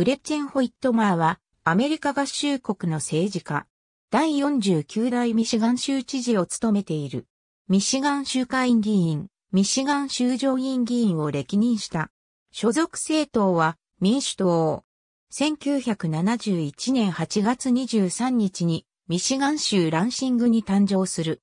グレッチェン・ホイットマーは、アメリカ合衆国の政治家。第49代ミシガン州知事を務めている。ミシガン州会議員、ミシガン州上院議員を歴任した。所属政党は民主党。1971年8月23日にミシガン州ランシングに誕生する。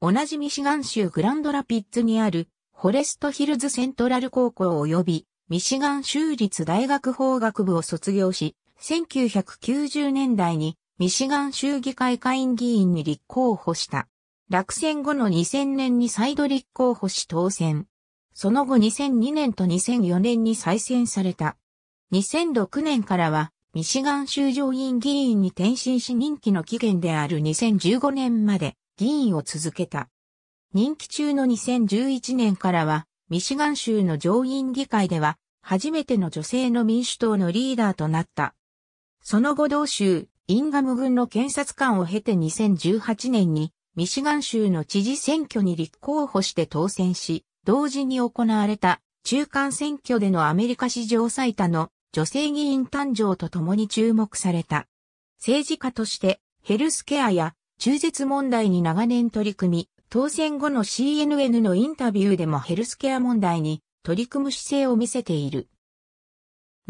同じミシガン州グランドラピッツにあるフォレストヒルズセントラル高校及びミシガン州立大学法学部を卒業し、1990年代にミシガン州議会下院議員に立候補した。落選後の2000年に再度立候補し当選。その後2002年と2004年に再選された。2006年からは、ミシガン州上院議員に転身し任期の期限である2015年まで議員を続けた。任期中の2011年からは、ミシガン州の上院議会では、初めての女性の民主党のリーダーとなった。その後同州、インガム軍の検察官を経て2018年に、ミシガン州の知事選挙に立候補して当選し、同時に行われた中間選挙でのアメリカ史上最多の女性議員誕生とともに注目された。政治家としてヘルスケアや中絶問題に長年取り組み、当選後の CNN のインタビューでもヘルスケア問題に取り組む姿勢を見せている。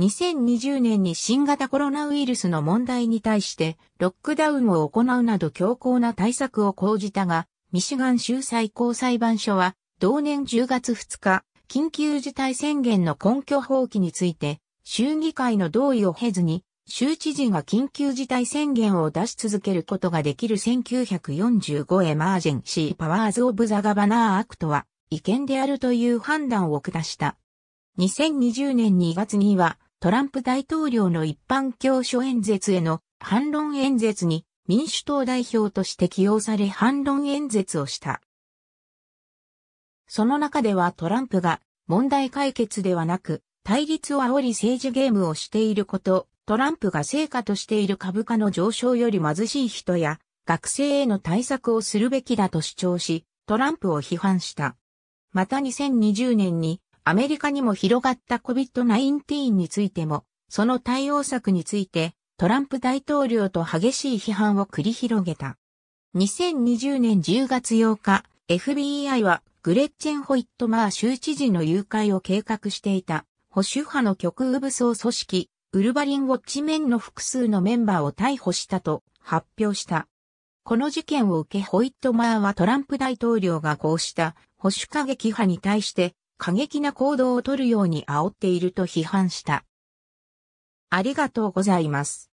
2020年に新型コロナウイルスの問題に対してロックダウンを行うなど強硬な対策を講じたが、ミシガン州最高裁判所は同年10月2日、緊急事態宣言の根拠放棄について、州議会の同意を経ずに州知事が緊急事態宣言を出し続けることができる1945エマージェンシーパワーズ・オブ・ザ・ガバナー・アクトは違憲であるという判断を下した。2020年2月にはトランプ大統領の一般教書演説への反論演説に民主党代表として起用され反論演説をした。その中ではトランプが問題解決ではなく対立を煽り政治ゲームをしていること、トランプが成果としている株価の上昇より貧しい人や学生への対策をするべきだと主張し、トランプを批判した。また2020年にアメリカにも広がった COVID-19 についても、その対応策についてトランプ大統領と激しい批判を繰り広げた。2020年10月8日、FBI はグレッチェン・ホイットマー州知事の誘拐を計画していた保守派の極右武装組織ウルヴァリン・ウォッチメンの複数のメンバーを逮捕したと発表した。この事件を受けホイットマーはトランプ大統領がこうした保守過激派に対して過激な行動をとるように煽っていると批判した。ありがとうございます。